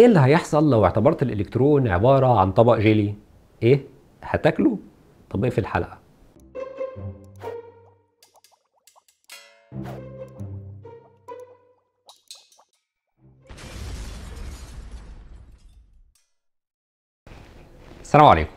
ايه اللي هيحصل لو اعتبرت الالكترون عباره عن طبق جيلي ايه هتاكله طب اقفل الحلقه السلام عليكم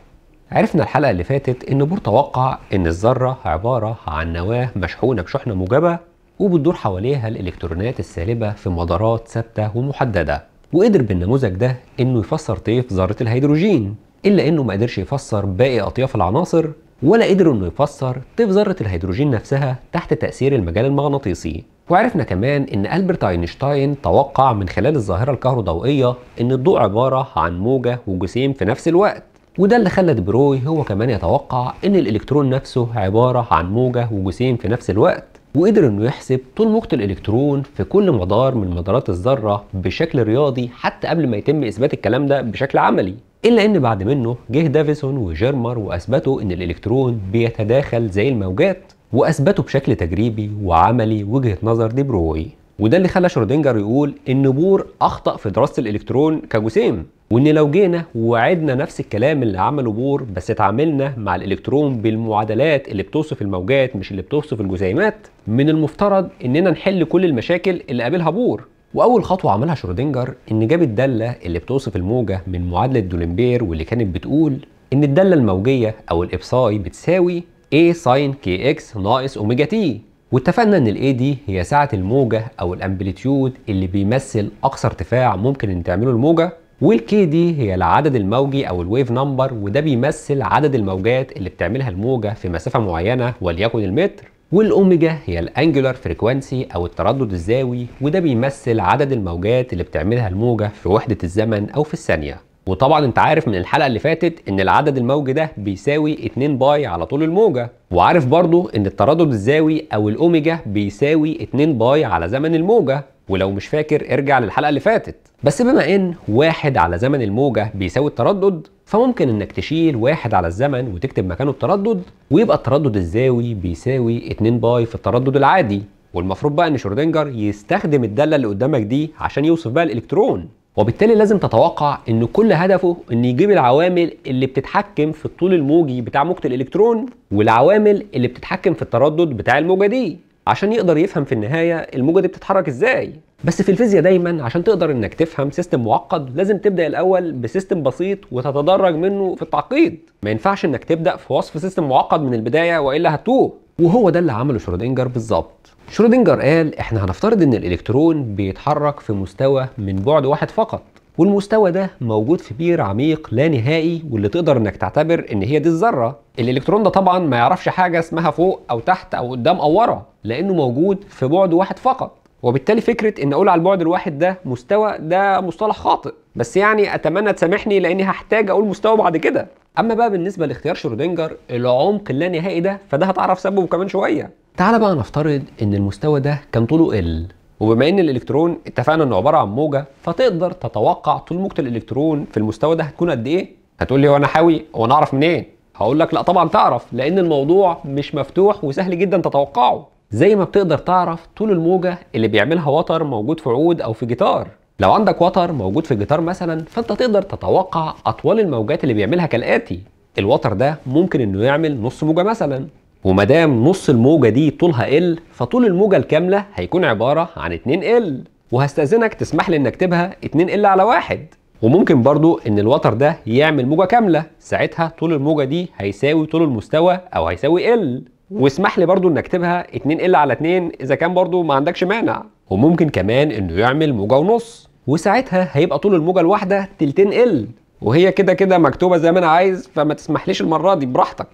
عرفنا الحلقة اللي فاتت إن بور توقع إن الذرة عبارة عن نواة مشحونة بشحنة موجبة وبتدور حواليها الإلكترونات السالبة في مدارات ثابتة ومحددة وقدر بالنموذج ده انه يفسر طيف ذره الهيدروجين الا انه ما قدرش يفسر باقي اطياف العناصر ولا قدر انه يفسر طيف ذره الهيدروجين نفسها تحت تاثير المجال المغناطيسي وعرفنا كمان ان البرت اينشتاين توقع من خلال الظاهره الكهروضوئيه ان الضوء عباره عن موجه وجسيم في نفس الوقت وده اللي خلى دبروي هو كمان يتوقع ان الالكترون نفسه عباره عن موجه وجسيم في نفس الوقت وقدر انه يحسب طول موجة الالكترون في كل مدار من مدارات الذرة بشكل رياضي حتى قبل ما يتم اثبات الكلام ده بشكل عملي الا ان بعد منه جه دافيسون وجيرمر واثبتوا ان الالكترون بيتداخل زي الموجات واثبتوا بشكل تجريبي وعملي وجهة نظر دي بروي وده اللي خلى شرودنجر يقول ان بور اخطا في دراسة الالكترون كجسيم وان لو جينا وعدنا نفس الكلام اللي عمله بور بس اتعاملنا مع الالكترون بالمعادلات اللي بتوصف الموجات مش اللي بتوصف الجزيئات من المفترض اننا نحل كل المشاكل اللي قابلها بور واول خطوه عملها شرودنجر ان جاب الداله اللي بتوصف الموجه من معادله دولمبير واللي كانت بتقول ان الداله الموجيه او الابصاي بتساوي a ساين كي اكس ناقص اوميجا تي واتفقنا ان الاي دي هي ساعه الموجه او الامبليتيود اللي بيمثل اقصى ارتفاع ممكن ان تعمله الموجه والكي دي هي العدد الموجي او الويف نمبر وده بيمثل عدد الموجات اللي بتعملها الموجه في مسافه معينه وليكن المتر والاوميجا هي الانجولار فريكوانسي او التردد الزاوي وده بيمثل عدد الموجات اللي بتعملها الموجه في وحده الزمن او في الثانيه وطبعا انت عارف من الحلقه اللي فاتت ان العدد الموجي ده بيساوي 2 باي على طول الموجه وعارف برضو ان التردد الزاوي او الاوميجا بيساوي 2 باي على زمن الموجه ولو مش فاكر ارجع للحلقه اللي فاتت بس بما ان واحد على زمن الموجة بيساوي التردد فممكن انك تشيل واحد على الزمن وتكتب مكانه التردد ويبقى التردد الزاوي بيساوي 2 باي في التردد العادي والمفروض بقى ان شرودنجر يستخدم الدالة اللي قدامك دي عشان يوصف بقى الالكترون وبالتالي لازم تتوقع ان كل هدفه ان يجيب العوامل اللي بتتحكم في الطول الموجي بتاع موجة الالكترون والعوامل اللي بتتحكم في التردد بتاع الموجة دي عشان يقدر يفهم في النهاية الموجة دي بتتحرك ازاي بس في الفيزياء دايما عشان تقدر انك تفهم سيستم معقد لازم تبدا الاول بسيستم بسيط وتتدرج منه في التعقيد ما ينفعش انك تبدا في وصف سيستم معقد من البدايه والا هتوه وهو ده اللي عمله شرودنجر بالظبط شرودنجر قال احنا هنفترض ان الالكترون بيتحرك في مستوى من بعد واحد فقط والمستوى ده موجود في بير عميق لا نهائي واللي تقدر انك تعتبر ان هي دي الذره الالكترون ده طبعا ما يعرفش حاجه اسمها فوق او تحت او قدام او ورا لانه موجود في بعد واحد فقط وبالتالي فكره ان اقول على البعد الواحد ده مستوى ده مصطلح خاطئ بس يعني اتمنى تسامحني لاني هحتاج اقول مستوى بعد كده اما بقى بالنسبه لاختيار شرودنجر العمق اللانهائي ده فده هتعرف سببه كمان شويه تعال بقى نفترض ان المستوى ده كان طوله ال وبما ان الالكترون اتفقنا انه عباره عن موجه فتقدر تتوقع طول موجه الالكترون في المستوى ده هتكون قد ايه هتقول لي وانا حاوي وانا اعرف منين إيه؟ هقول لك لا طبعا تعرف لان الموضوع مش مفتوح وسهل جدا تتوقعه زي ما بتقدر تعرف طول الموجه اللي بيعملها وتر موجود في عود او في جيتار لو عندك وتر موجود في جيتار مثلا فانت تقدر تتوقع اطوال الموجات اللي بيعملها كالاتي الوتر ده ممكن انه يعمل نص موجه مثلا ومدام نص الموجه دي طولها ال فطول الموجه الكامله هيكون عباره عن 2 ال وهستاذنك تسمح لي ان اكتبها 2 ال على واحد وممكن برضو ان الوتر ده يعمل موجه كامله ساعتها طول الموجه دي هيساوي طول المستوى او هيساوي ال واسمح لي برضو ان اكتبها 2 ال على 2 اذا كان برضو ما عندكش مانع وممكن كمان انه يعمل موجه ونص وساعتها هيبقى طول الموجه الواحده تلتين ال وهي كده كده مكتوبه زي ما انا عايز فما تسمحليش المره دي براحتك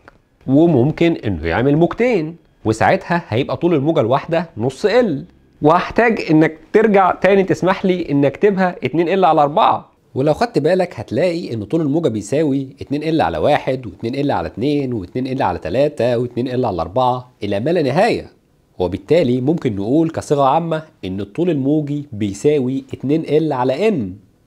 وممكن انه يعمل موجتين وساعتها هيبقى طول الموجه الواحده نص ال وهحتاج انك ترجع تاني تسمح لي ان اكتبها 2 ال على 4 ولو خدت بالك هتلاقي ان طول الموجة بيساوي 2L على 1 و2L على 2 ال علي 1 و 2 ال علي 2 و 2 ال علي 3 و2L ال علي 4 إلى ما لا نهاية وبالتالي ممكن نقول كصيغة عامة ان الطول الموجي بيساوي 2 ال على N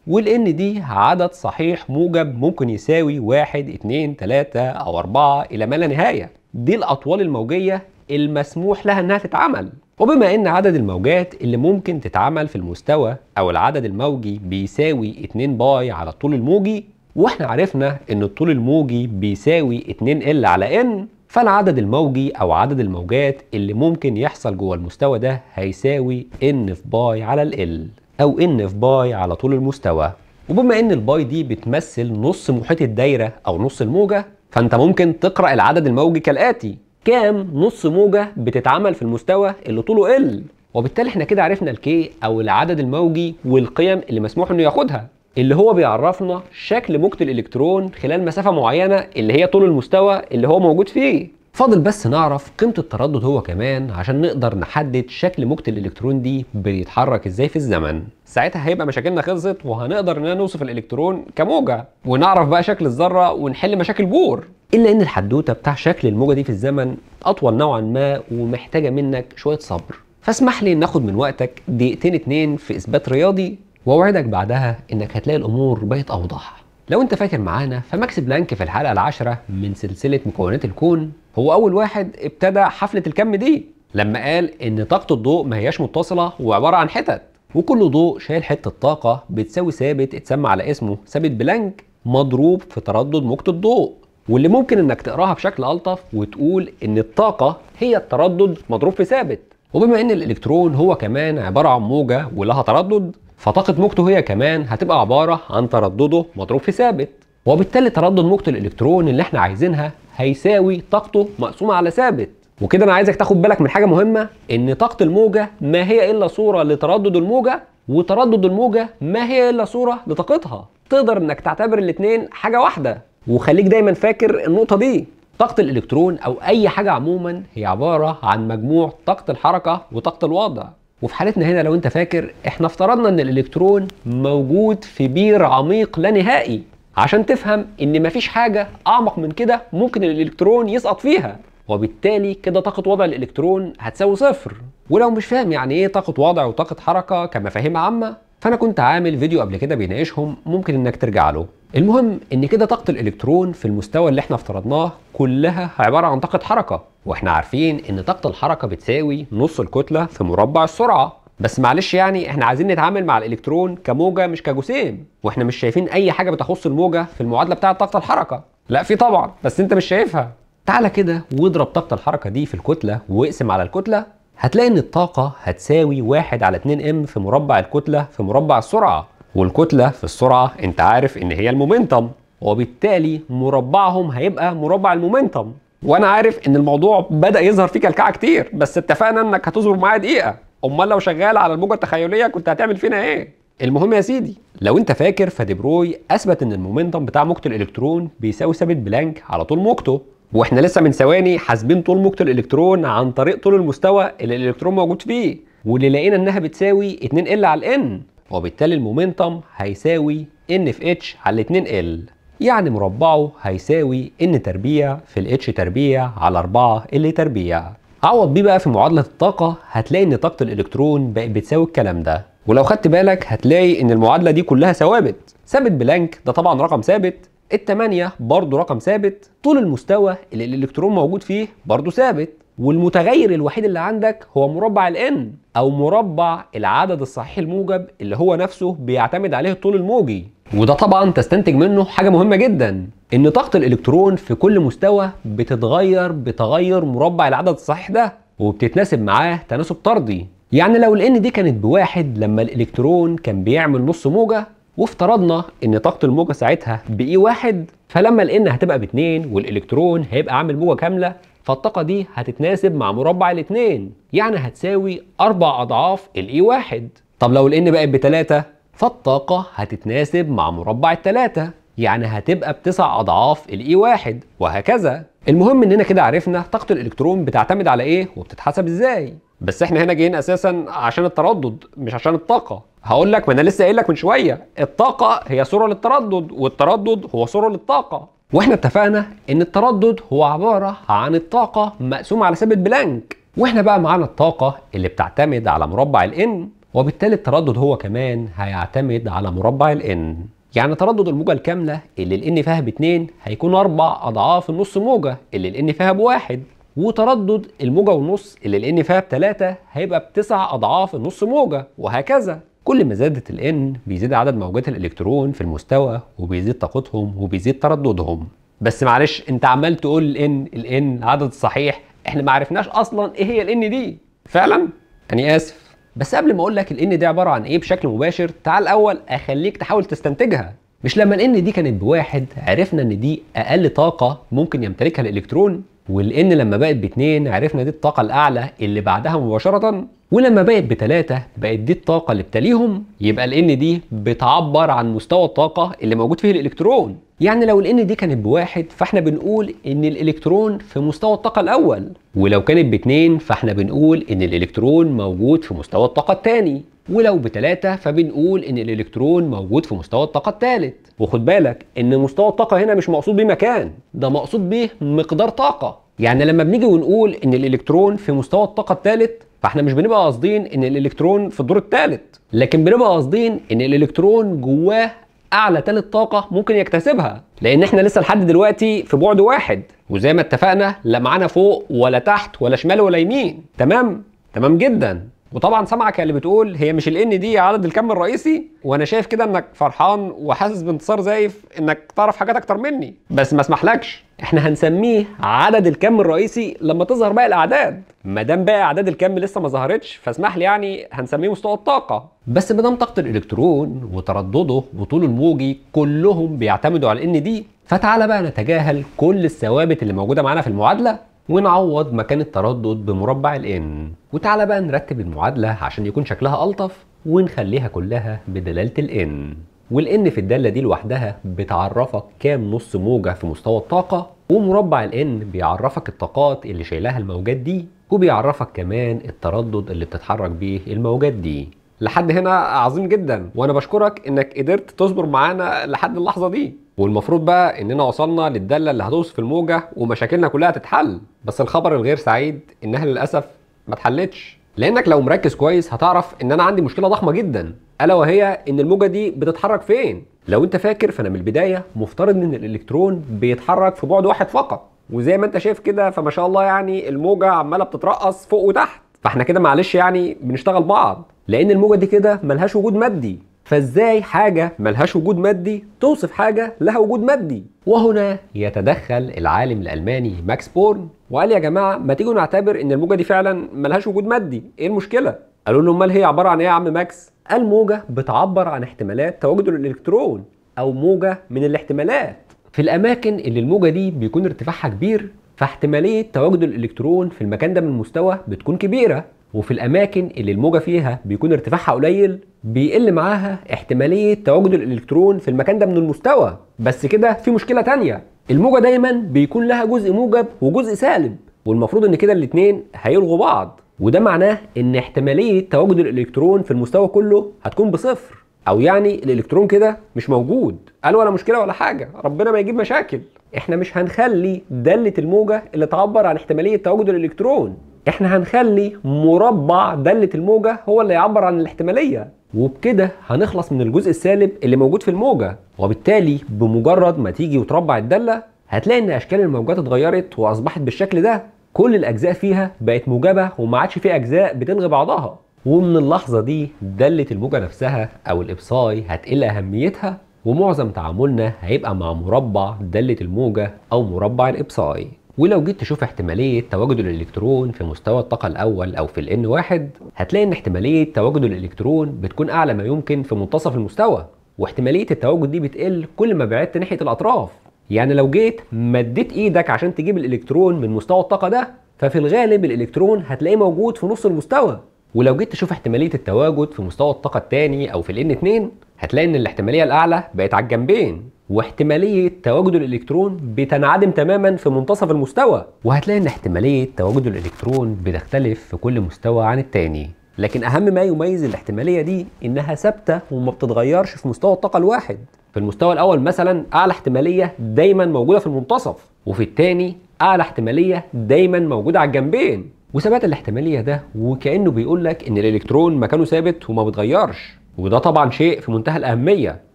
والان دي عدد صحيح موجب ممكن يساوي 1 2 3 او 4 الى ما لا نهايه دي الاطوال الموجيه المسموح لها انها تتعمل وبما ان عدد الموجات اللي ممكن تتعمل في المستوى او العدد الموجي بيساوي 2 باي على الطول الموجي واحنا عرفنا ان الطول الموجي بيساوي 2 ال على ان فالعدد الموجي او عدد الموجات اللي ممكن يحصل جوه المستوى ده هيساوي ان في باي على ال ال او ان في باي على طول المستوى وبما ان الباي دي بتمثل نص محيط الدايره او نص الموجه فانت ممكن تقرا العدد الموجي كالاتي كام نص موجه بتتعمل في المستوى اللي طوله ال وبالتالي احنا كده عرفنا الكي او العدد الموجي والقيم اللي مسموح انه ياخدها اللي هو بيعرفنا شكل موجة الالكترون خلال مسافة معينة اللي هي طول المستوى اللي هو موجود فيه فاضل بس نعرف قيمة التردد هو كمان عشان نقدر نحدد شكل موجة الإلكترون دي بيتحرك إزاي في الزمن ساعتها هيبقى مشاكلنا خلصت وهنقدر إننا نوصف الإلكترون كموجة ونعرف بقى شكل الذرة ونحل مشاكل بور إلا إن الحدوتة بتاع شكل الموجة دي في الزمن أطول نوعا ما ومحتاجة منك شوية صبر فاسمح لي ناخد من وقتك دقيقتين اتنين في إثبات رياضي وأوعدك بعدها إنك هتلاقي الأمور بقت أوضح لو انت فاكر معانا فماكس بلانك في الحلقة العاشرة من سلسلة مكونات الكون هو اول واحد ابتدى حفله الكم دي لما قال ان طاقه الضوء ما هياش متصله وعباره عن حتت وكل ضوء شايل حته طاقه بتساوي ثابت اتسمى على اسمه ثابت بلانك مضروب في تردد موجة الضوء واللي ممكن انك تقراها بشكل الطف وتقول ان الطاقه هي التردد مضروب في ثابت وبما ان الالكترون هو كمان عباره عن موجه ولها تردد فطاقه موجته هي كمان هتبقى عباره عن تردده مضروب في ثابت وبالتالي تردد موجة الالكترون اللي احنا عايزينها هيساوي طاقته مقسومه على ثابت وكده انا عايزك تاخد بالك من حاجه مهمه ان طاقه الموجه ما هي الا صوره لتردد الموجه وتردد الموجه ما هي الا صوره لطاقتها تقدر انك تعتبر الاثنين حاجه واحده وخليك دايما فاكر النقطه دي طاقة الإلكترون أو أي حاجة عموما هي عبارة عن مجموع طاقة الحركة وطاقة الوضع وفي حالتنا هنا لو أنت فاكر إحنا افترضنا أن الإلكترون موجود في بير عميق لا نهائي عشان تفهم ان مفيش حاجه اعمق من كده ممكن الالكترون يسقط فيها وبالتالي كده طاقة وضع الإلكترون هتساوي صفر ولو مش فاهم يعني إيه طاقة وضع وطاقة حركة كمفاهيم عامة فأنا كنت عامل فيديو قبل كده بيناقشهم ممكن إنك ترجع له المهم إن كده طاقة الإلكترون في المستوى اللي إحنا افترضناه كلها عبارة عن طاقة حركة وإحنا عارفين إن طاقة الحركة بتساوي نص الكتلة في مربع السرعة بس معلش يعني احنا عايزين نتعامل مع الالكترون كموجه مش كجسيم واحنا مش شايفين اي حاجه بتخص الموجه في المعادله بتاعه طاقه الحركه لا في طبعا بس انت مش شايفها تعالى كده واضرب طاقه الحركه دي في الكتله واقسم على الكتله هتلاقي ان الطاقه هتساوي 1 على 2 ام في مربع الكتله في مربع السرعه والكتله في السرعه انت عارف ان هي المومنتم وبالتالي مربعهم هيبقى مربع المومنتم وانا عارف ان الموضوع بدا يظهر فيك كلكعه كتير بس اتفقنا انك هتظبط معايا دقيقه امال لو شغال على الموجه التخيليه كنت هتعمل فينا ايه المهم يا سيدي لو انت فاكر فديبروي اثبت ان المومنتم بتاع موجه الالكترون بيساوي ثابت بلانك على طول موجته واحنا لسه من ثواني حاسبين طول موجه الالكترون عن طريق طول المستوى اللي الالكترون موجود فيه واللي لقينا انها بتساوي 2 ال على ال وبالتالي المومنتم هيساوي ان في اتش على 2 ال يعني مربعه هيساوي ان تربيع في الاتش تربيع على 4 ال تربيع عوض بيه بقى في معادله الطاقه هتلاقي ان طاقه الالكترون بقت بتساوي الكلام ده ولو خدت بالك هتلاقي ان المعادله دي كلها ثوابت ثابت بلانك ده طبعا رقم ثابت التمانية برضه رقم ثابت طول المستوى اللي الالكترون موجود فيه برضه ثابت والمتغير الوحيد اللي عندك هو مربع الان او مربع العدد الصحيح الموجب اللي هو نفسه بيعتمد عليه الطول الموجي وده طبعا تستنتج منه حاجه مهمه جدا ان طاقه الالكترون في كل مستوى بتتغير بتغير مربع العدد الصحيح ده وبتتناسب معاه تناسب طردي يعني لو الان n دي كانت بواحد لما الالكترون كان بيعمل نص موجه وافترضنا ان طاقه الموجه ساعتها باي واحد فلما الان n هتبقى باتنين والالكترون هيبقى عامل موجه كامله فالطاقه دي هتتناسب مع مربع الاتنين يعني هتساوي اربع اضعاف الاي e واحد طب لو الان n بقت بتلاته فالطاقه هتتناسب مع مربع التلاته يعني هتبقى بتسع اضعاف الاي e واحد وهكذا المهم اننا كده عرفنا طاقه الالكترون بتعتمد على ايه وبتتحسب ازاي بس احنا هنا جايين اساسا عشان التردد مش عشان الطاقه هقول لك ما انا لسه قايل لك من شويه الطاقه هي صوره للتردد والتردد هو صوره للطاقه واحنا اتفقنا ان التردد هو عباره عن الطاقه مقسومه على ثابت بلانك واحنا بقى معانا الطاقه اللي بتعتمد على مربع الان وبالتالي التردد هو كمان هيعتمد على مربع الان يعني تردد الموجة الكاملة اللي الان فيها باتنين هيكون أربع أضعاف النص موجة اللي الان فيها بواحد وتردد الموجة والنص اللي الان فيها بتلاتة هيبقى بتسع أضعاف النص موجة وهكذا كل ما زادت الان بيزيد عدد موجات الإلكترون في المستوى وبيزيد طاقتهم وبيزيد ترددهم بس معلش انت عمال تقول الان الان عدد صحيح احنا ما عرفناش اصلا ايه هي الان دي فعلا انا اسف بس قبل ما اقول لك الان دي عباره عن ايه بشكل مباشر تعال الاول اخليك تحاول تستنتجها مش لما الان دي كانت بواحد عرفنا ان دي اقل طاقه ممكن يمتلكها الالكترون والان لما بقت باتنين عرفنا دي الطاقه الاعلى اللي بعدها مباشره ولما بقت بتلاتة بقت دي الطاقة اللي بتليهم يبقى ال دي بتعبر عن مستوى الطاقة اللي موجود فيه الإلكترون يعني لو ال دي كانت بواحد فاحنا بنقول إن الإلكترون في مستوى الطاقة الأول ولو كانت باتنين فاحنا بنقول إن الإلكترون موجود في مستوى الطاقة الثاني ولو بتلاتة فبنقول إن الإلكترون موجود في مستوى الطاقة الثالث وخد بالك إن مستوى الطاقة هنا مش مقصود بيه مكان ده مقصود بيه مقدار طاقة يعني لما بنيجي ونقول إن الإلكترون في مستوى الطاقة الثالث فاحنا مش بنبقى قاصدين ان الالكترون في الدور الثالث لكن بنبقى قاصدين ان الالكترون جواه اعلى ثالث طاقه ممكن يكتسبها لان احنا لسه لحد دلوقتي في بعد واحد وزي ما اتفقنا لا معانا فوق ولا تحت ولا شمال ولا يمين تمام تمام جدا وطبعا سمعك اللي بتقول هي مش الان دي عدد الكم الرئيسي وانا شايف كده انك فرحان وحاسس بانتصار زايف انك تعرف حاجات اكتر مني بس ما اسمحلكش احنا هنسميه عدد الكم الرئيسي لما تظهر باقي الاعداد ما دام باقي اعداد الكم لسه ما ظهرتش فاسمح لي يعني هنسميه مستوى الطاقه بس ما دام طاقه الالكترون وتردده وطوله الموجي كلهم بيعتمدوا على الان دي فتعالى بقى نتجاهل كل الثوابت اللي موجوده معانا في المعادله ونعوض مكان التردد بمربع ال n وتعالى بقى نرتب المعادلة عشان يكون شكلها ألطف ونخليها كلها بدلالة ال n والان في الدالة دي لوحدها بتعرفك كام نص موجة في مستوى الطاقة ومربع n بيعرفك الطاقات اللي شايلها الموجات دي وبيعرفك كمان التردد اللي بتتحرك بيه الموجات دي لحد هنا عظيم جدا وانا بشكرك انك قدرت تصبر معانا لحد اللحظة دي والمفروض بقى اننا وصلنا للداله اللي هتوصف الموجه ومشاكلنا كلها هتتحل بس الخبر الغير سعيد انها للاسف ما اتحلتش لانك لو مركز كويس هتعرف ان انا عندي مشكله ضخمه جدا الا وهي ان الموجه دي بتتحرك فين لو انت فاكر فانا من البدايه مفترض ان الالكترون بيتحرك في بعد واحد فقط وزي ما انت شايف كده فما شاء الله يعني الموجه عماله بتترقص فوق وتحت فاحنا كده معلش يعني بنشتغل بعض لان الموجه دي كده ملهاش وجود مادي فازاي حاجة ملهاش وجود مادي توصف حاجة لها وجود مادي وهنا يتدخل العالم الألماني ماكس بورن وقال يا جماعة ما تيجوا نعتبر إن الموجة دي فعلا ملهاش وجود مادي إيه المشكلة؟ قالوا له أمال هي عبارة عن إيه يا عم ماكس؟ قال موجة بتعبر عن احتمالات تواجد الإلكترون أو موجة من الاحتمالات في الأماكن اللي الموجة دي بيكون ارتفاعها كبير فاحتمالية تواجد الإلكترون في المكان ده من المستوى بتكون كبيرة وفي الاماكن اللي الموجه فيها بيكون ارتفاعها قليل بيقل معاها احتماليه تواجد الالكترون في المكان ده من المستوى بس كده في مشكله تانية الموجه دايما بيكون لها جزء موجب وجزء سالب والمفروض ان كده الاثنين هيلغوا بعض وده معناه ان احتماليه تواجد الالكترون في المستوى كله هتكون بصفر او يعني الالكترون كده مش موجود قال ولا مشكله ولا حاجه ربنا ما يجيب مشاكل احنا مش هنخلي داله الموجه اللي تعبر عن احتماليه تواجد الالكترون احنا هنخلي مربع دالة الموجة هو اللي يعبر عن الاحتمالية وبكده هنخلص من الجزء السالب اللي موجود في الموجة وبالتالي بمجرد ما تيجي وتربع الدالة هتلاقي ان اشكال الموجات اتغيرت واصبحت بالشكل ده كل الاجزاء فيها بقت موجبة وما عادش في اجزاء بتلغي بعضها ومن اللحظة دي دالة الموجة نفسها او الابصاي هتقل اهميتها ومعظم تعاملنا هيبقى مع مربع دالة الموجة او مربع الابصاي ولو جيت تشوف احتمالية تواجد الإلكترون في مستوى الطاقة الأول أو في الان واحد 1 هتلاقي إن احتمالية تواجد الإلكترون بتكون أعلى ما يمكن في منتصف المستوى واحتمالية التواجد دي بتقل كل ما بعدت ناحية الأطراف يعني لو جيت مديت إيدك عشان تجيب الإلكترون من مستوى الطاقة ده ففي الغالب الإلكترون هتلاقيه موجود في نص المستوى ولو جيت تشوف احتمالية التواجد في مستوى الطاقة الثاني أو في الان N2 هتلاقي إن الاحتمالية الأعلى بقت على الجنبين واحتمالية تواجد الإلكترون بتنعدم تماما في منتصف المستوى وهتلاقي أن احتمالية تواجد الإلكترون بتختلف في كل مستوى عن التاني لكن أهم ما يميز الاحتمالية دي إنها ثابتة وما بتتغيرش في مستوى الطاقة الواحد في المستوى الأول مثلا أعلى احتمالية دايما موجودة في المنتصف وفي التاني أعلى احتمالية دايما موجودة على الجنبين وثبات الاحتمالية ده وكأنه بيقول لك إن الإلكترون مكانه ثابت وما بيتغيرش وده طبعا شيء في منتهى الأهمية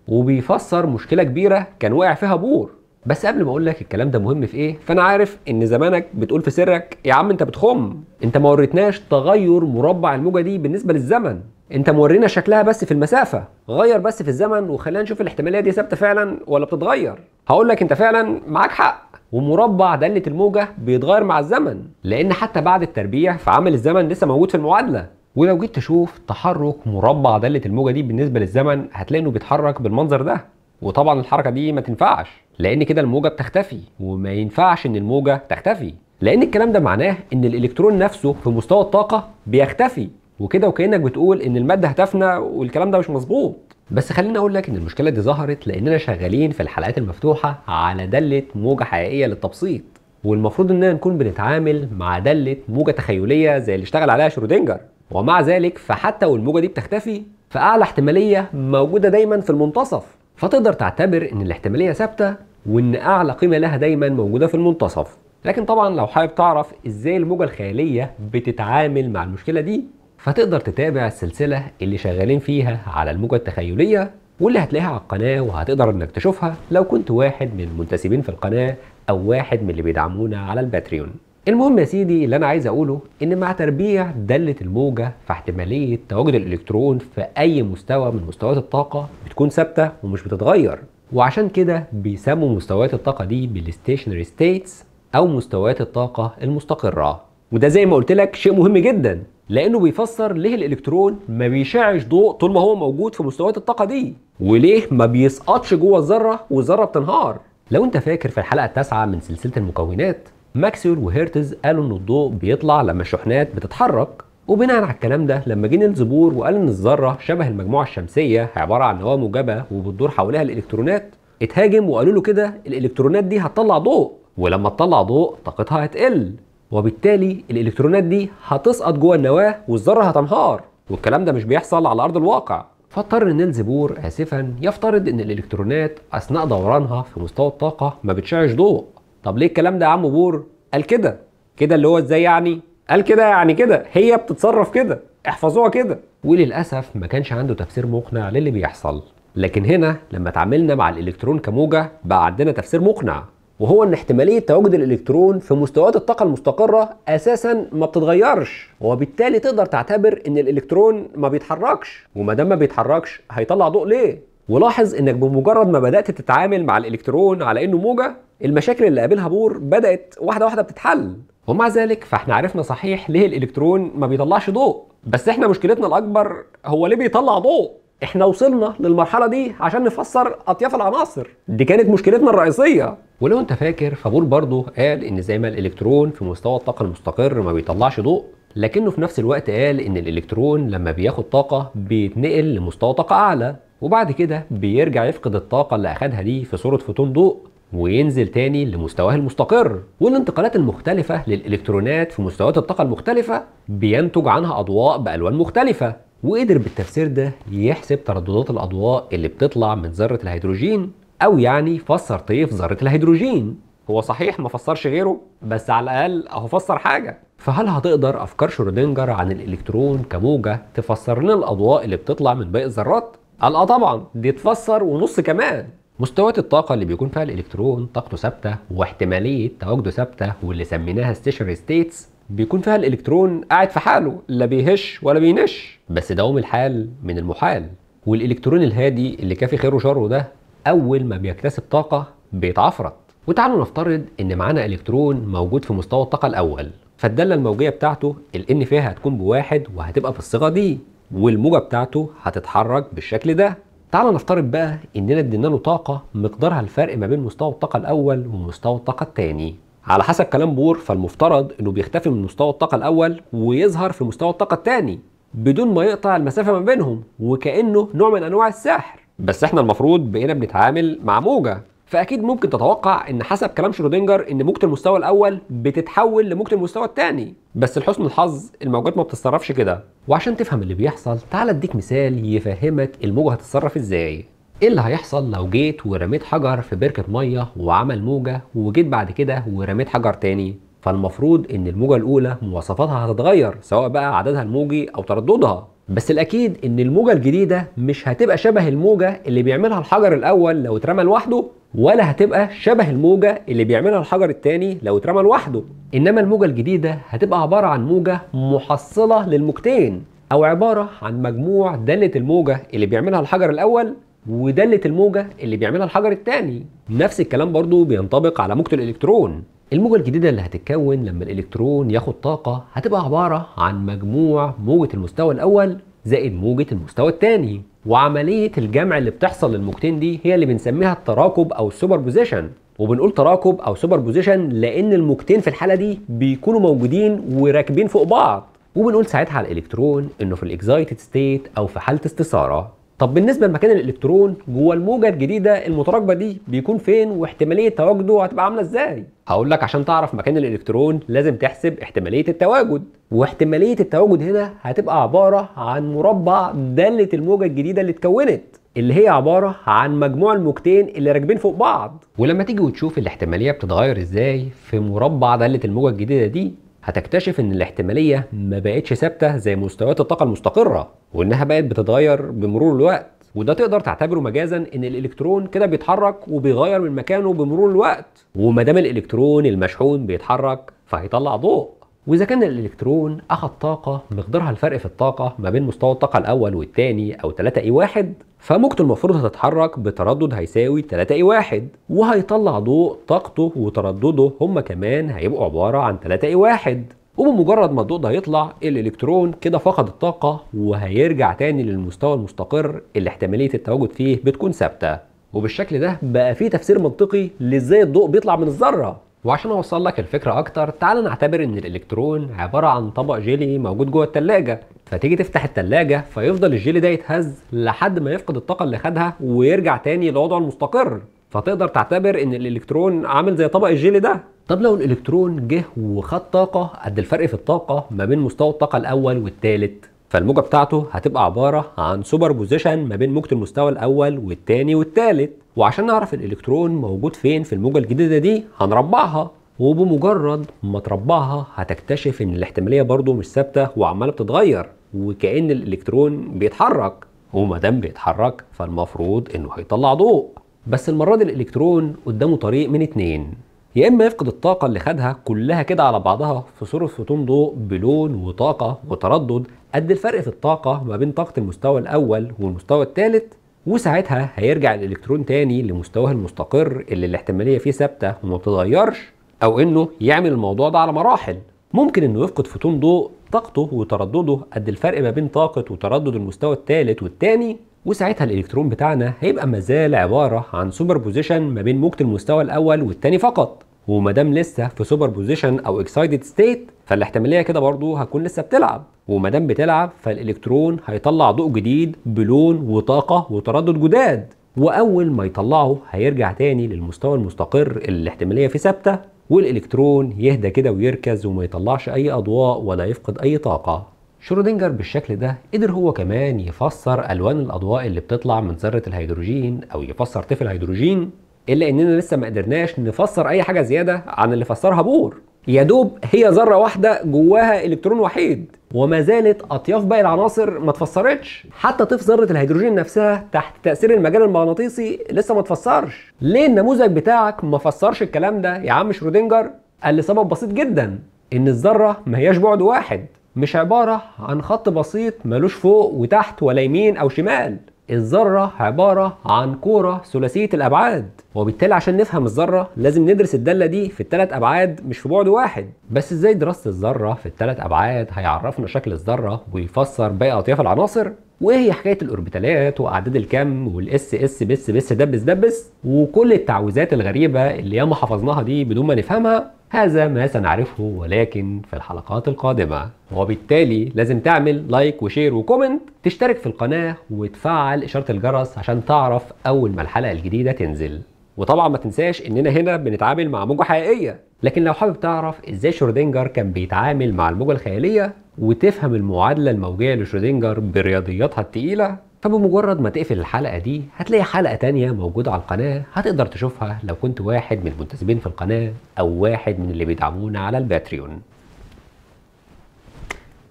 وبيفسر مشكله كبيره كان واقع فيها بور بس قبل ما اقول لك الكلام ده مهم في ايه فانا عارف ان زمانك بتقول في سرك يا عم انت بتخم انت ما وريتناش تغير مربع الموجه دي بالنسبه للزمن انت مورينا شكلها بس في المسافه غير بس في الزمن وخلينا نشوف الاحتماليه دي ثابته فعلا ولا بتتغير هقول لك انت فعلا معاك حق ومربع دالة الموجة بيتغير مع الزمن لأن حتى بعد التربيع عامل الزمن لسه موجود في المعادلة ولو جيت تشوف تحرك مربع داله الموجه دي بالنسبه للزمن هتلاقي انه بيتحرك بالمنظر ده وطبعا الحركه دي ما تنفعش لان كده الموجه بتختفي وما ينفعش ان الموجه تختفي لان الكلام ده معناه ان الالكترون نفسه في مستوى الطاقه بيختفي وكده وكانك بتقول ان الماده هتفنى والكلام ده مش مظبوط بس خليني اقول لك ان المشكله دي ظهرت لاننا شغالين في الحلقات المفتوحه على داله موجه حقيقيه للتبسيط والمفروض اننا نكون بنتعامل مع داله موجه تخيليه زي اللي اشتغل عليها شرودنجر ومع ذلك فحتى والموجة دي بتختفي فأعلى احتمالية موجودة دايما في المنتصف فتقدر تعتبر إن الاحتمالية ثابتة وإن أعلى قيمة لها دايما موجودة في المنتصف لكن طبعا لو حابب تعرف إزاي الموجة الخيالية بتتعامل مع المشكلة دي فتقدر تتابع السلسلة اللي شغالين فيها على الموجة التخيلية واللي هتلاقيها على القناة وهتقدر انك تشوفها لو كنت واحد من المنتسبين في القناة او واحد من اللي بيدعمونا على الباتريون المهم يا سيدي اللي انا عايز اقوله ان مع تربيع داله الموجه فاحتماليه تواجد الالكترون في اي مستوى من مستويات الطاقه بتكون ثابته ومش بتتغير وعشان كده بيسموا مستويات الطاقه دي بالستيشنري ستيتس او مستويات الطاقه المستقره وده زي ما قلت لك شيء مهم جدا لانه بيفسر ليه الالكترون ما بيشعش ضوء طول ما هو موجود في مستويات الطاقه دي وليه ما بيسقطش جوه الذره والذره بتنهار لو انت فاكر في الحلقه التاسعه من سلسله المكونات ماكسويل وهيرتز قالوا ان الضوء بيطلع لما الشحنات بتتحرك وبناء على الكلام ده لما جينا الزبور وقال ان الذره شبه المجموعه الشمسيه عباره عن نواه موجبه وبتدور حواليها الالكترونات اتهاجم وقالوا له كده الالكترونات دي هتطلع ضوء ولما تطلع ضوء طاقتها هتقل وبالتالي الالكترونات دي هتسقط جوه النواه والذره هتنهار والكلام ده مش بيحصل على ارض الواقع فاضطر نيل زبور اسفا يفترض ان الالكترونات اثناء دورانها في مستوى الطاقه ما بتشعش ضوء طب ليه الكلام ده يا عم بور قال كده كده اللي هو ازاي يعني قال كده يعني كده هي بتتصرف كده احفظوها كده وللاسف ما كانش عنده تفسير مقنع للي بيحصل لكن هنا لما تعاملنا مع الالكترون كموجه بقى عندنا تفسير مقنع وهو ان احتماليه تواجد الالكترون في مستويات الطاقه المستقره اساسا ما بتتغيرش وبالتالي تقدر تعتبر ان الالكترون ما بيتحركش وما دام ما بيتحركش هيطلع ضوء ليه ولاحظ انك بمجرد ما بدات تتعامل مع الالكترون على انه موجه المشاكل اللي قابلها بور بدات واحده واحده بتتحل ومع ذلك فاحنا عرفنا صحيح ليه الالكترون ما بيطلعش ضوء بس احنا مشكلتنا الاكبر هو ليه بيطلع ضوء احنا وصلنا للمرحله دي عشان نفسر اطياف العناصر دي كانت مشكلتنا الرئيسيه ولو انت فاكر فبور برضه قال ان زي ما الالكترون في مستوى الطاقه المستقر ما بيطلعش ضوء لكنه في نفس الوقت قال ان الالكترون لما بياخد طاقه بيتنقل لمستوى طاقه اعلى وبعد كده بيرجع يفقد الطاقه اللي اخدها دي في صوره فوتون ضوء وينزل تاني لمستواه المستقر والانتقالات المختلفة للإلكترونات في مستويات الطاقة المختلفة بينتج عنها أضواء بألوان مختلفة وقدر بالتفسير ده يحسب ترددات الأضواء اللي بتطلع من ذرة الهيدروجين أو يعني فسر طيف ذرة الهيدروجين هو صحيح ما فسرش غيره بس على الأقل أهو فسر حاجة فهل هتقدر أفكار شرودنجر عن الإلكترون كموجة تفسر لنا الأضواء اللي بتطلع من باقي الذرات؟ قال طبعا دي تفسر ونص كمان مستويات الطاقة اللي بيكون فيها الإلكترون طاقته ثابتة واحتمالية تواجده ثابتة واللي سميناها ستيشنري ستيتس بيكون فيها الإلكترون قاعد في حاله لا بيهش ولا بينش بس دوام الحال من المحال والإلكترون الهادي اللي كافي خيره وشره ده أول ما بيكتسب طاقة بيتعفرت وتعالوا نفترض إن معانا إلكترون موجود في مستوى الطاقة الأول فالدالة الموجية بتاعته الإن فيها هتكون بواحد وهتبقى في الصيغة دي والموجة بتاعته هتتحرك بالشكل ده تعال نفترض بقى اننا ادينا له طاقه مقدارها الفرق ما بين مستوى الطاقه الاول ومستوى الطاقه الثاني على حسب كلام بور فالمفترض انه بيختفي من مستوى الطاقه الاول ويظهر في مستوى الطاقه الثاني بدون ما يقطع المسافه ما بينهم وكانه نوع من انواع السحر بس احنا المفروض بقينا بنتعامل مع موجه فاكيد ممكن تتوقع ان حسب كلام شرودنجر ان موجه المستوى الاول بتتحول لموجه المستوى الثاني بس لحسن الحظ الموجات ما بتتصرفش كده وعشان تفهم اللي بيحصل تعال اديك مثال يفهمك الموجه هتتصرف ازاي ايه اللي هيحصل لو جيت ورميت حجر في بركه ميه وعمل موجه وجيت بعد كده ورميت حجر تاني فالمفروض ان الموجه الاولى مواصفاتها هتتغير سواء بقى عددها الموجي او ترددها بس الاكيد ان الموجه الجديده مش هتبقى شبه الموجه اللي بيعملها الحجر الاول لو اترمى لوحده ولا هتبقى شبه الموجه اللي بيعملها الحجر الثاني لو اترمى لوحده انما الموجه الجديده هتبقى عباره عن موجه محصله للموجتين او عباره عن مجموع داله الموجه اللي بيعملها الحجر الاول وداله الموجه اللي بيعملها الحجر الثاني نفس الكلام برضو بينطبق على موجه الالكترون الموجة الجديدة اللي هتتكون لما الإلكترون ياخد طاقة هتبقى عبارة عن مجموع موجة المستوى الأول زائد موجة المستوى الثاني وعملية الجمع اللي بتحصل للموجتين دي هي اللي بنسميها التراكب أو السوبر بوزيشن وبنقول تراكب أو سوبر بوزيشن لأن الموجتين في الحالة دي بيكونوا موجودين وراكبين فوق بعض وبنقول ساعتها على الإلكترون إنه في الإكزايتد ستيت أو في حالة استثارة طب بالنسبه لمكان الالكترون جوه الموجه الجديده المتراكبة دي بيكون فين واحتماليه تواجده هتبقى عامله ازاي هقول لك عشان تعرف مكان الالكترون لازم تحسب احتماليه التواجد واحتماليه التواجد هنا هتبقى عباره عن مربع داله الموجه الجديده اللي اتكونت اللي هي عبارة عن مجموع الموجتين اللي راكبين فوق بعض ولما تيجي وتشوف الاحتمالية بتتغير ازاي في مربع دالة الموجة الجديدة دي هتكتشف ان الاحتماليه ما بقتش ثابته زي مستويات الطاقه المستقره وانها بقت بتتغير بمرور الوقت وده تقدر تعتبره مجازا ان الالكترون كده بيتحرك وبيغير من مكانه بمرور الوقت وما دام الالكترون المشحون بيتحرك فهيطلع ضوء واذا كان الالكترون اخذ طاقه مقدارها الفرق في الطاقه ما بين مستوى الطاقه الاول والثاني او 3 اي 1 فموجته المفروض هتتحرك بتردد هيساوي 3 اي 1 وهيطلع ضوء طاقته وتردده هما كمان هيبقوا عباره عن 3 اي 1 وبمجرد ما الضوء ده يطلع الالكترون كده فقد الطاقه وهيرجع تاني للمستوى المستقر اللي احتماليه التواجد فيه بتكون ثابته وبالشكل ده بقى فيه تفسير منطقي لازاي الضوء بيطلع من الذره وعشان اوصل لك الفكره اكتر تعال نعتبر ان الالكترون عباره عن طبق جيلي موجود جوه الثلاجه فتيجي تفتح الثلاجه فيفضل الجيلي ده يتهز لحد ما يفقد الطاقه اللي خدها ويرجع تاني لوضعه المستقر فتقدر تعتبر ان الالكترون عامل زي طبق الجيلي ده طب لو الالكترون جه وخد طاقه قد الفرق في الطاقه ما بين مستوى الطاقه الاول والثالث فالموجه بتاعته هتبقى عباره عن سوبر بوزيشن ما بين موجه المستوى الاول والثاني والثالث وعشان نعرف الالكترون موجود فين في الموجه الجديده دي هنربعها وبمجرد ما تربعها هتكتشف ان الاحتماليه برضو مش ثابته وعماله بتتغير وكأن الإلكترون بيتحرك وما دام بيتحرك فالمفروض إنه هيطلع ضوء بس المرة دي الإلكترون قدامه طريق من اتنين يا إما يفقد الطاقة اللي خدها كلها كده على بعضها في صورة فوتون ضوء بلون وطاقة وتردد قد الفرق في الطاقة ما بين طاقة المستوى الأول والمستوى الثالث وساعتها هيرجع الالكترون تاني لمستواه المستقر اللي الاحتماليه فيه ثابته وما بتتغيرش او انه يعمل الموضوع ده على مراحل ممكن انه يفقد فوتون ضوء طاقته وتردده قد الفرق ما بين طاقه وتردد المستوى الثالث والثاني وساعتها الالكترون بتاعنا هيبقى مازال عباره عن سوبر بوزيشن ما بين موجة المستوى الاول والثاني فقط وما دام لسه في سوبر بوزيشن او اكسايدد ستيت فالاحتماليه كده برضو هتكون لسه بتلعب وما دام بتلعب فالالكترون هيطلع ضوء جديد بلون وطاقه وتردد جداد واول ما يطلعه هيرجع تاني للمستوى المستقر اللي الاحتماليه فيه ثابته والالكترون يهدى كده ويركز وما يطلعش اي اضواء ولا يفقد اي طاقه شرودنجر بالشكل ده قدر هو كمان يفسر الوان الاضواء اللي بتطلع من ذره الهيدروجين او يفسر طفل الهيدروجين الا اننا لسه ما قدرناش نفسر اي حاجه زياده عن اللي فسرها بور يا دوب هي ذره واحده جواها الكترون وحيد وما زالت اطياف باقي العناصر ما اتفسرتش حتى طيف ذره الهيدروجين نفسها تحت تاثير المجال المغناطيسي لسه ما اتفسرش ليه النموذج بتاعك ما فسرش الكلام ده يا عم شرودنجر قال لسبب بسيط جدا ان الذره ما هياش بعد واحد مش عباره عن خط بسيط ملوش فوق وتحت ولا يمين او شمال الذرة عبارة عن كورة ثلاثية الأبعاد وبالتالي عشان نفهم الذرة لازم ندرس الدالة دي في الثلاث أبعاد مش في بعد واحد بس إزاي دراسة الذرة في الثلاث أبعاد هيعرفنا شكل الذرة ويفسر باقي أطياف العناصر وهي حكايه الاوربيتالات واعداد الكم والاس اس بس بس دبس دبس وكل التعويذات الغريبه اللي ياما حفظناها دي بدون ما نفهمها هذا ما سنعرفه ولكن في الحلقات القادمة وبالتالي لازم تعمل لايك وشير وكومنت تشترك في القناة وتفعل إشارة الجرس عشان تعرف أول ما الحلقة الجديدة تنزل وطبعا ما تنساش إننا هنا بنتعامل مع موجة حقيقية لكن لو حابب تعرف ازاي شرودنجر كان بيتعامل مع الموجة الخيالية وتفهم المعادلة الموجية لشرودنجر برياضياتها التقيلة فبمجرد ما تقفل الحلقة دي هتلاقي حلقة تانية موجودة على القناة هتقدر تشوفها لو كنت واحد من المنتسبين في القناة أو واحد من اللي بيدعمونا على الباتريون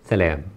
سلام